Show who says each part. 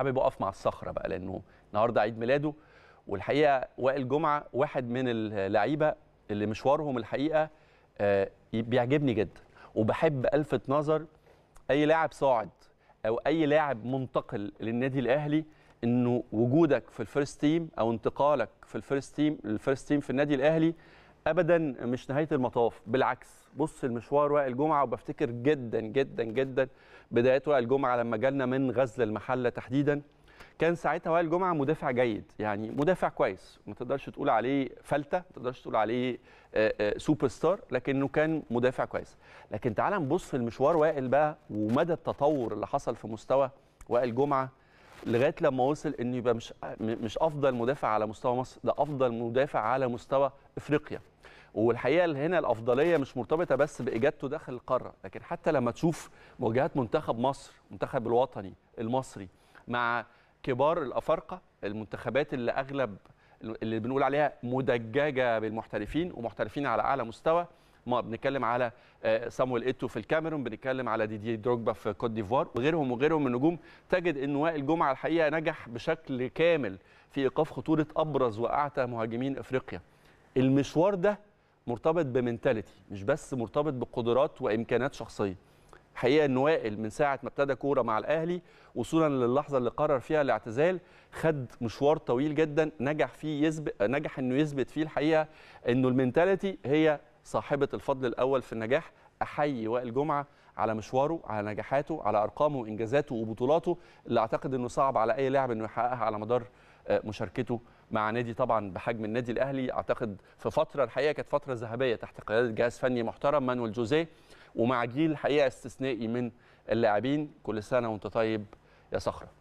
Speaker 1: حابب اقف مع الصخره بقى لانه النهارده عيد ميلاده والحقيقه وائل جمعه واحد من اللعيبه اللي مشوارهم الحقيقه آه، بيعجبني جدا وبحب الفت نظر اي لاعب صاعد او اي لاعب منتقل للنادي الاهلي انه وجودك في الفيرست تيم او انتقالك في الفيرست تيم الفيرست تيم في النادي الاهلي ابدا مش نهايه المطاف بالعكس بص المشوار وائل جمعه وبفتكر جدا جدا جدا بدايات وائل جمعه لما جالنا من غزل المحله تحديدا كان ساعتها وائل جمعه مدافع جيد يعني مدافع كويس ما تقدرش تقول عليه فلته ما تقدرش تقول عليه سوبر آه، ستار آه، لكنه كان مدافع كويس لكن تعال نبص المشوار وائل بقى ومدى التطور اللي حصل في مستوى وائل جمعه لغايه لما وصل انه يبقى مش مش افضل مدافع على مستوى مصر ده افضل مدافع على مستوى افريقيا والحقيقه هنا الافضليه مش مرتبطه بس باجادته داخل القاره لكن حتى لما تشوف مواجهات منتخب مصر المنتخب الوطني المصري مع كبار الافارقه المنتخبات اللي اغلب اللي بنقول عليها مدججه بالمحترفين ومحترفين على اعلى مستوى ما بنتكلم على آه، سامويل ايتو في الكاميرون بنتكلم على ديدي دروجبا في كوت ديفوار وغيرهم وغيرهم من النجوم تجد ان وائل جمعه الحقيقه نجح بشكل كامل في ايقاف خطوره ابرز واعتى مهاجمين افريقيا المشوار ده مرتبط بمنتاليتي مش بس مرتبط بقدرات وامكانات شخصيه الحقيقه ان وائل من ساعه ما ابتدى كوره مع الاهلي وصولا للحظه اللي قرر فيها الاعتزال خد مشوار طويل جدا نجح فيه يثبت نجح انه يثبت فيه الحقيقه انه المنتاليتي هي صاحبه الفضل الاول في النجاح احيي وائل جمعه على مشواره على نجاحاته على ارقامه وانجازاته وبطولاته اللي اعتقد انه صعب على اي لاعب انه يحققها على مدار آه، مشاركته مع نادي طبعا بحجم النادي الاهلي اعتقد في فتره الحقيقه كانت فتره ذهبيه تحت قياده جهاز فني محترم مانويل جوزيه ومع جيل حقيقه استثنائي من اللاعبين كل سنه وانت طيب يا صخره